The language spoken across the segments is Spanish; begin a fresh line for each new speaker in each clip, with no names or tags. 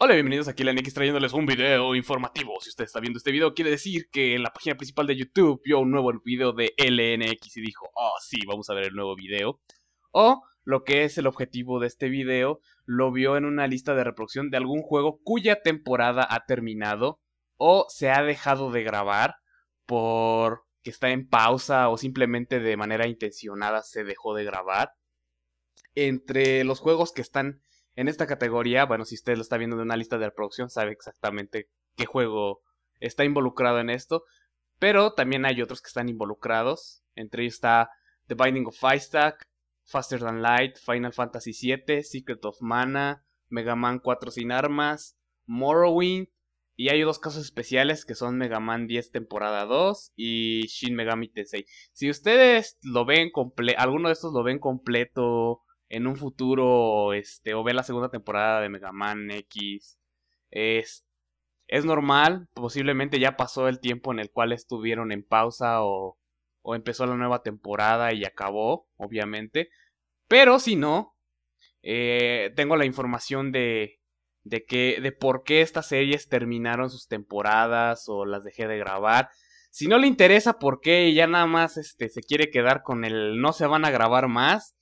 Hola, bienvenidos aquí a trayéndoles un video informativo. Si usted está viendo este video, quiere decir que en la página principal de YouTube vio un nuevo video de LNX y dijo, oh sí, vamos a ver el nuevo video. O lo que es el objetivo de este video, lo vio en una lista de reproducción de algún juego cuya temporada ha terminado o se ha dejado de grabar por que está en pausa o simplemente de manera intencionada se dejó de grabar. Entre los juegos que están en esta categoría, bueno, si usted lo está viendo de una lista de reproducción, sabe exactamente qué juego está involucrado en esto. Pero también hay otros que están involucrados. Entre ellos está The Binding of Isaac, Faster Than Light, Final Fantasy VII, Secret of Mana, Mega Man 4 sin armas, Morrowind. Y hay dos casos especiales que son Mega Man 10 temporada 2 y Shin Megami Tensei. Si ustedes lo ven completo, alguno de estos lo ven completo en un futuro, este, o ver la segunda temporada de Mega Man X, es, es normal, posiblemente ya pasó el tiempo en el cual estuvieron en pausa o, o empezó la nueva temporada y acabó, obviamente, pero si no, eh, tengo la información de, de, que, de por qué estas series terminaron sus temporadas o las dejé de grabar. Si no le interesa por qué y ya nada más este, se quiere quedar con el no se van a grabar más,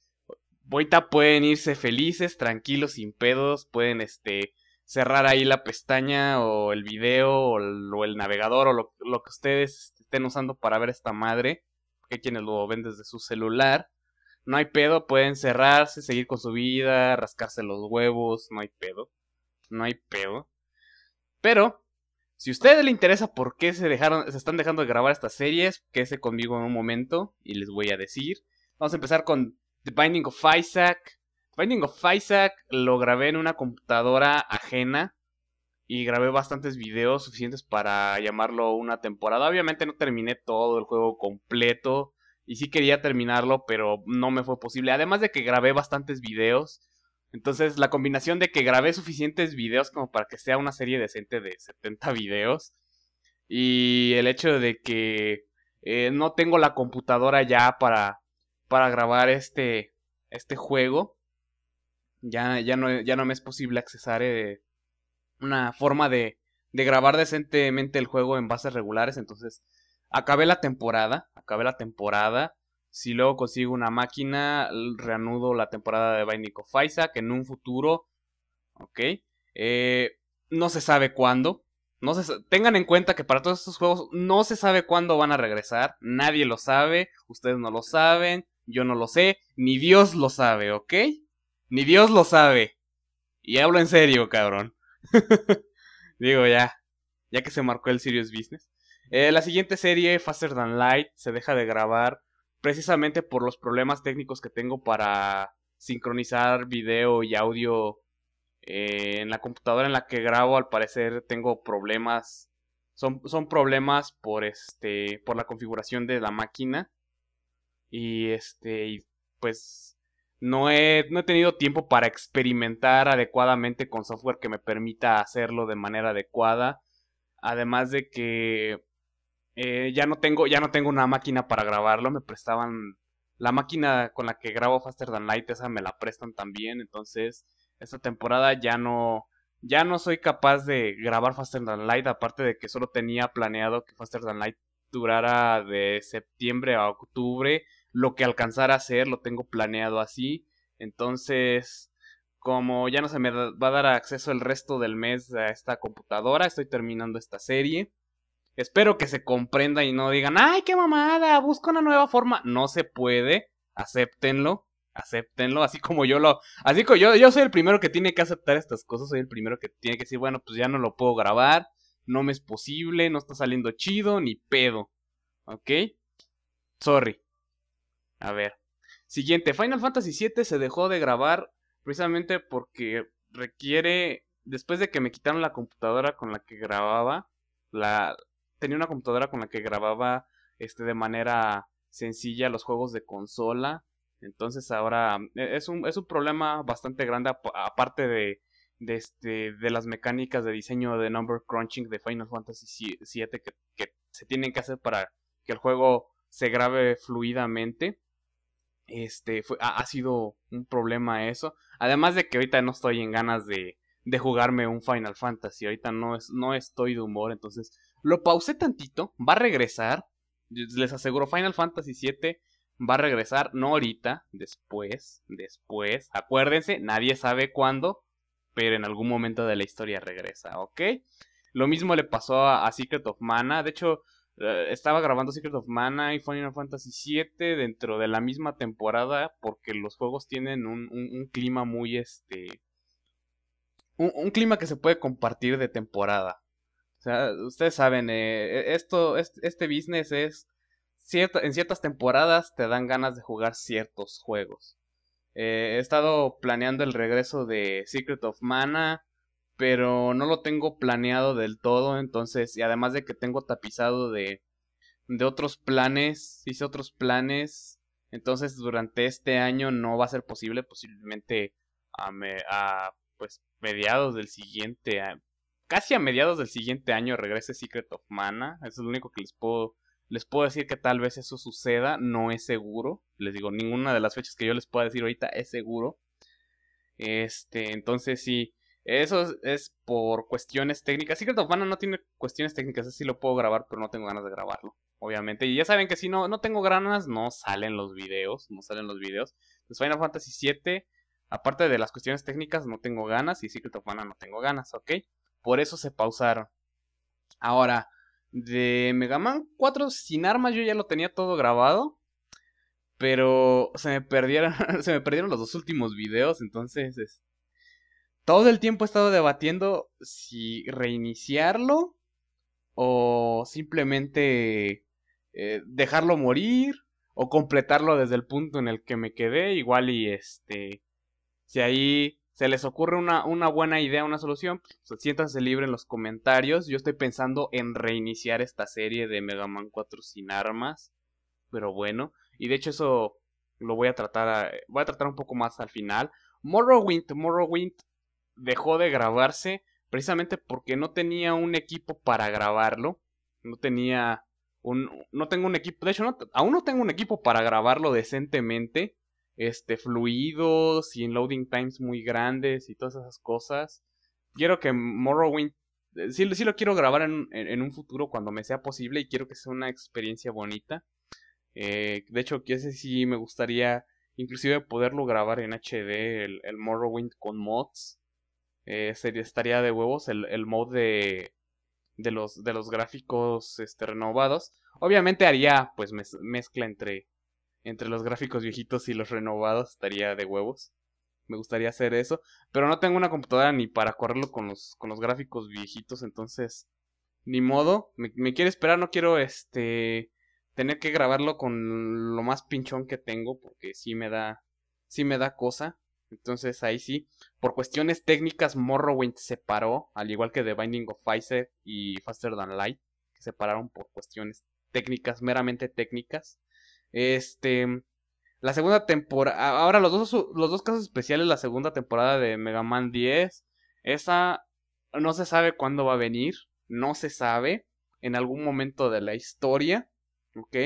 a pueden irse felices, tranquilos, sin pedos, pueden este cerrar ahí la pestaña o el video o el, navegador o lo, que ustedes estén usando para ver esta madre, que quienes lo ven desde su celular. No hay pedo, pueden cerrarse, seguir con su vida, rascarse los huevos, no hay pedo. No hay pedo. Pero, si a ustedes les interesa por qué se dejaron, se están dejando de grabar estas series, quédese conmigo en un momento y les voy a decir. Vamos a empezar con The Binding of Isaac. Binding of Isaac lo grabé en una computadora ajena y grabé bastantes videos suficientes para llamarlo una temporada. Obviamente no terminé todo el juego completo y sí quería terminarlo, pero no me fue posible. Además de que grabé bastantes videos. Entonces la combinación de que grabé suficientes videos como para que sea una serie decente de 70 videos y el hecho de que eh, no tengo la computadora ya para para grabar este, este juego. Ya, ya, no, ya no me es posible accesar eh, una forma de, de grabar decentemente el juego en bases regulares. Entonces, acabé la temporada. Acabé la temporada. Si luego consigo una máquina, reanudo la temporada de Bainico of que en un futuro. Ok. Eh, no se sabe cuándo. No se, tengan en cuenta que para todos estos juegos no se sabe cuándo van a regresar. Nadie lo sabe. Ustedes no lo saben yo no lo sé, ni Dios lo sabe, ¿ok? Ni Dios lo sabe. Y hablo en serio, cabrón. Digo ya, ya que se marcó el Serious Business. Eh, la siguiente serie, Faster Than Light, se deja de grabar precisamente por los problemas técnicos que tengo para sincronizar video y audio eh, en la computadora en la que grabo. Al parecer tengo problemas, son, son problemas por, este, por la configuración de la máquina y este, pues no he, no he tenido tiempo para experimentar adecuadamente con software que me permita hacerlo de manera adecuada. Además de que eh, ya no tengo, ya no tengo una máquina para grabarlo, me prestaban la máquina con la que grabo Faster Than Light, esa me la prestan también, entonces esta temporada ya no, ya no soy capaz de grabar Faster Than Light, aparte de que solo tenía planeado que Faster Than Light durara de septiembre a octubre lo que alcanzar a hacer, lo tengo planeado así. Entonces, como ya no se me va a dar acceso el resto del mes a esta computadora, estoy terminando esta serie. Espero que se comprenda y no digan, ay, qué mamada, Busco una nueva forma. No se puede, acéptenlo, acéptenlo, así como yo lo... Así como yo, yo soy el primero que tiene que aceptar estas cosas, soy el primero que tiene que decir, bueno, pues ya no lo puedo grabar, no me es posible, no está saliendo chido, ni pedo. ¿Ok? Sorry. A ver. Siguiente, Final Fantasy VII se dejó de grabar precisamente porque requiere, después de que me quitaron la computadora con la que grababa, la tenía una computadora con la que grababa este de manera sencilla los juegos de consola. Entonces ahora e, es un, es un problema bastante grande aparte de, de, este, de las mecánicas de diseño de number crunching de Final Fantasy VII que, que se tienen que hacer para que el juego se grabe fluidamente. Este, fue, ha, sido un problema eso. Además de que ahorita no estoy en ganas de, de jugarme un Final Fantasy. Ahorita no, es, no estoy de humor. Entonces, lo pausé tantito. Va a regresar. Les aseguro, Final Fantasy VII va a regresar. No ahorita, después, después. Acuérdense, nadie sabe cuándo. Pero en algún momento de la historia regresa, ¿ok? Lo mismo le pasó a, a Secret of Mana. De hecho, eh, estaba grabando Secret of Mana y Final Fantasy VII dentro de la misma temporada porque los juegos tienen un, un, clima muy este un, clima que se puede compartir de temporada o sea ustedes saben eh, e, esto este, business es en ciertas temporadas te dan ganas de jugar ciertos juegos eh, he estado planeando el regreso de Secret of Mana pero no lo tengo planeado del todo, entonces, y además de que tengo tapizado de, de otros planes, hice otros planes, entonces durante este año no va a ser posible, posiblemente a, me, a pues mediados del siguiente, a, casi a mediados del siguiente año regrese Secret of Mana, eso es lo único que les puedo, les puedo decir que tal vez eso suceda, no es seguro, les digo, ninguna de las fechas que yo les pueda decir ahorita es seguro, este, entonces sí, eso es, por cuestiones técnicas. Secret of Mana no tiene cuestiones técnicas, así lo puedo grabar, pero no tengo ganas de grabarlo, obviamente. Y ya saben que si no, no tengo ganas, no salen los videos, no salen los videos. Entonces pues Final Fantasy VII, aparte de las cuestiones técnicas, no tengo ganas y Secret of Mana no tengo ganas, ¿ok? Por eso se pausaron. Ahora, de Mega Man 4 sin armas yo ya lo tenía todo grabado. Pero se me perdieron, se me perdieron los dos últimos videos, entonces, es... Este, todo el tiempo he estado debatiendo si reiniciarlo o simplemente eh, dejarlo morir o completarlo desde el punto en el que me quedé. Igual y este, si ahí se les ocurre una, una buena idea, una solución, pues, siéntanse libre en los comentarios. Yo estoy pensando en reiniciar esta serie de Mega Man 4 sin armas. Pero bueno, y de hecho eso lo voy a tratar, voy a tratar un poco más al final. Morrowind, Morrowind dejó de grabarse precisamente porque no tenía un equipo para grabarlo. No tenía un, no tengo un equipo, de hecho aún no tengo un equipo para grabarlo decentemente, este, fluido, sin loading times muy grandes y todas esas cosas. Quiero que Morrowind, eh, sí, lo quiero grabar en, en, un futuro cuando me sea posible y quiero que sea una experiencia bonita. Eh, de hecho, que sí me gustaría inclusive poderlo grabar en HD, el Morrowind con mods. Eh, estaría de huevos el, el de, de, los, de los gráficos este, renovados. Obviamente haría pues mezcla entre, entre los gráficos viejitos y los renovados, estaría de huevos. Me gustaría hacer eso, pero no tengo una computadora ni para correrlo con los, con los gráficos viejitos, entonces ni modo, me, quiere esperar, no quiero este tener que grabarlo con lo más pinchón que tengo porque si me da sí me da cosa. Entonces ahí sí, por cuestiones técnicas, Morrowind se paró, al igual que The Binding of Pfizer y Faster Than Light, que se pararon por cuestiones técnicas, meramente técnicas. Este, la segunda temporada, ahora los dos, los dos casos especiales, la segunda temporada de Mega Man 10, esa no se sabe cuándo va a venir, no se sabe, en algún momento de la historia, ¿ok?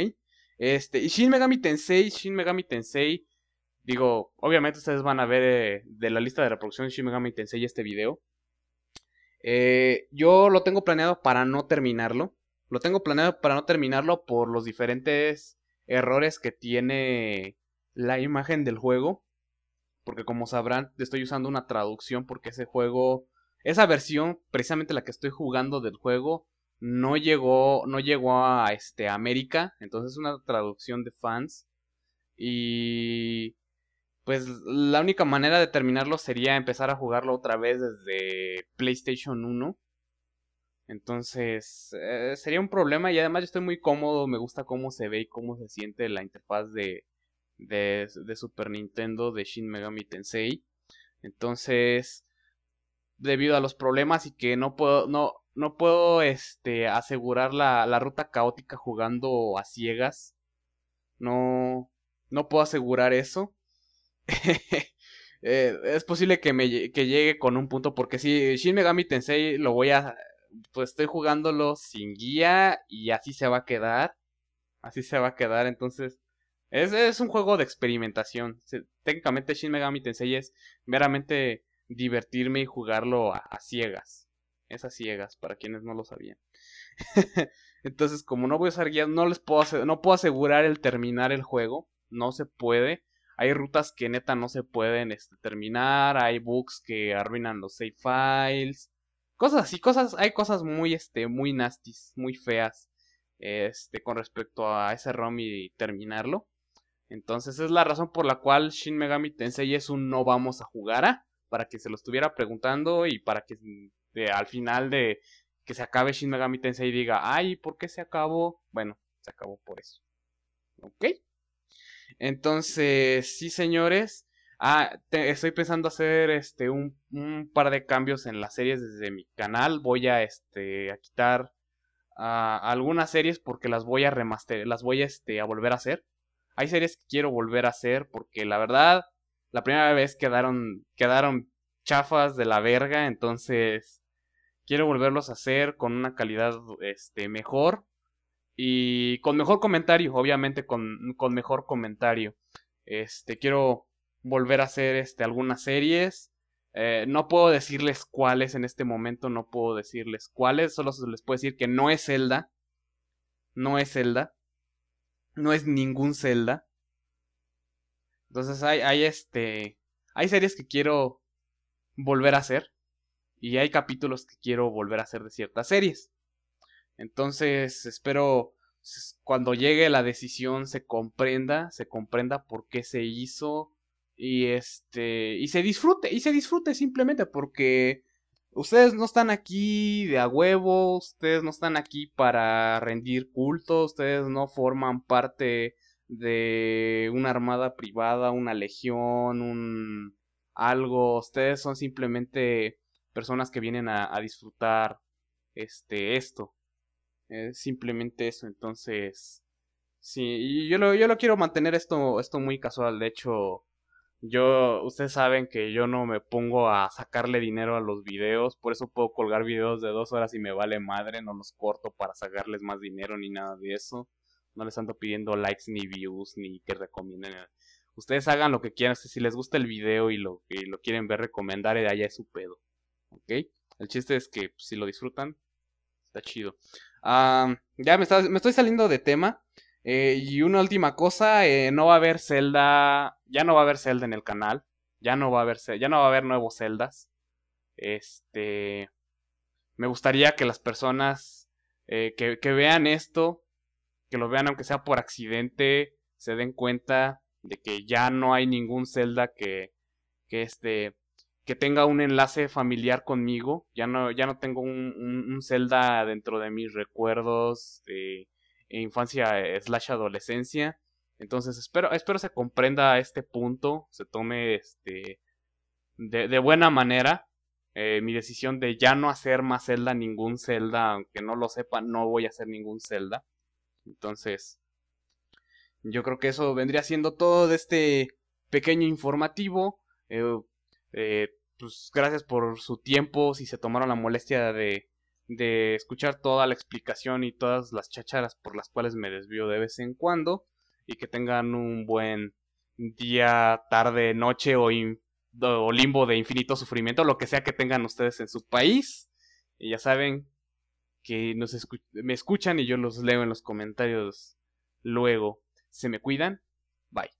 Este, y Shin Megami Tensei, Shin Megami Tensei Digo, obviamente ustedes van a ver eh, de la lista de reproducción Shin Megami Tensei este video. Eh, yo lo tengo planeado para no terminarlo. Lo tengo planeado para no terminarlo por los diferentes errores que tiene la imagen del juego. Porque como sabrán, estoy usando una traducción porque ese juego, esa versión, precisamente la que estoy jugando del juego, no llegó, no llegó a este, a América. Entonces es una traducción de fans. Y pues la única manera de terminarlo sería empezar a jugarlo otra vez desde PlayStation 1. Entonces, eh, sería un problema y además yo estoy muy cómodo, me gusta cómo se ve y cómo se siente la interfaz de, de, de Super Nintendo de Shin Megami Tensei. Entonces, debido a los problemas y que no puedo, no, no puedo este, asegurar la, la ruta caótica jugando a ciegas, no, no puedo asegurar eso. Eh, es posible que me llegue con un punto, porque si Shin Megami Tensei lo voy a... Pues estoy jugándolo sin guía y así se va a quedar. Así se va a quedar, entonces... Es, es un juego de experimentación. técnicamente Shin Megami Tensei es meramente divertirme y jugarlo a, ciegas. Es a ciegas, para quienes no lo sabían. Entonces, como no voy a usar guía no les puedo no puedo asegurar el terminar el juego. No se puede hay rutas que neta no se pueden este, terminar, hay bugs que arruinan los save files, cosas así, cosas, hay cosas muy, este, muy nastis, muy feas, este, con respecto a ese ROM y terminarlo. Entonces es la razón por la cual Shin Megami Tensei es un no vamos a jugar a, para que se lo estuviera preguntando y para que al final de que se acabe Shin Megami Tensei diga, ay, ¿por qué se acabó? Bueno, se acabó por eso. ¿Ok? Entonces, sí, señores. Ah, estoy pensando hacer este un, par de cambios en las series desde mi canal. Voy a este a quitar ah, algunas series porque las voy a remaster, las voy este, a volver a hacer. Hay series que quiero volver a hacer porque la verdad la primera vez quedaron quedaron chafas de la verga, entonces quiero volverlos a hacer con una calidad este mejor y con mejor comentario, obviamente con, mejor comentario. Este, quiero volver a hacer este, algunas series. Eh, no puedo decirles cuáles en este momento, no puedo decirles cuáles, solo les puedo decir que no es Zelda. No es Zelda. No es ningún Zelda. Entonces hay, hay este. Hay series que quiero volver a hacer. Y hay capítulos que quiero volver a hacer de ciertas series. Entonces, espero cuando llegue la decisión se comprenda, se comprenda por qué se hizo y este y se disfrute, y se disfrute simplemente porque ustedes no están aquí de a huevo, ustedes no están aquí para rendir culto, ustedes no forman parte de una armada privada, una legión, un algo, ustedes son simplemente personas que vienen a, a disfrutar este esto. Es simplemente eso, entonces... Sí, yo lo, yo lo quiero mantener esto, esto muy casual. De hecho, yo, ustedes saben que yo no me pongo a sacarle dinero a los videos, por eso puedo colgar videos de dos horas y me vale madre, no los corto para sacarles más dinero ni nada de eso. No les ando pidiendo likes ni views ni que recomienden. Ustedes hagan lo que quieran, si les gusta el video y lo, y lo quieren ver recomendar, de allá es su pedo. ¿Ok? El chiste es que pues, si lo disfrutan, está chido. Ah, ya me, estoy saliendo de tema. Eh, y una última cosa, eh, no va a haber Zelda, ya no va a haber Zelda en el canal, ya no va a haber, ya no va a haber nuevos Zeldas. Este, me gustaría que las personas eh, que, vean esto, que lo vean aunque sea por accidente, se den cuenta de que ya no hay ningún Zelda que, que este, que tenga un enlace familiar conmigo. Ya no, ya no tengo un, un, Zelda dentro de mis recuerdos de infancia eh, slash adolescencia. Entonces espero, espero se comprenda este punto, se tome este de, buena manera. Eh, mi decisión de ya no hacer más celda ningún celda aunque no lo sepa, no voy a hacer ningún celda Entonces, yo creo que eso vendría siendo todo de este pequeño informativo. Eh, eh, pues gracias por su tiempo, si se tomaron la molestia de, escuchar toda la explicación y todas las chacharas por las cuales me desvío de vez en cuando. Y que tengan un buen día, tarde, noche o, limbo de infinito sufrimiento, lo que sea que tengan ustedes en su país. Y ya saben que me escuchan y yo los leo en los comentarios luego. Se me cuidan. Bye.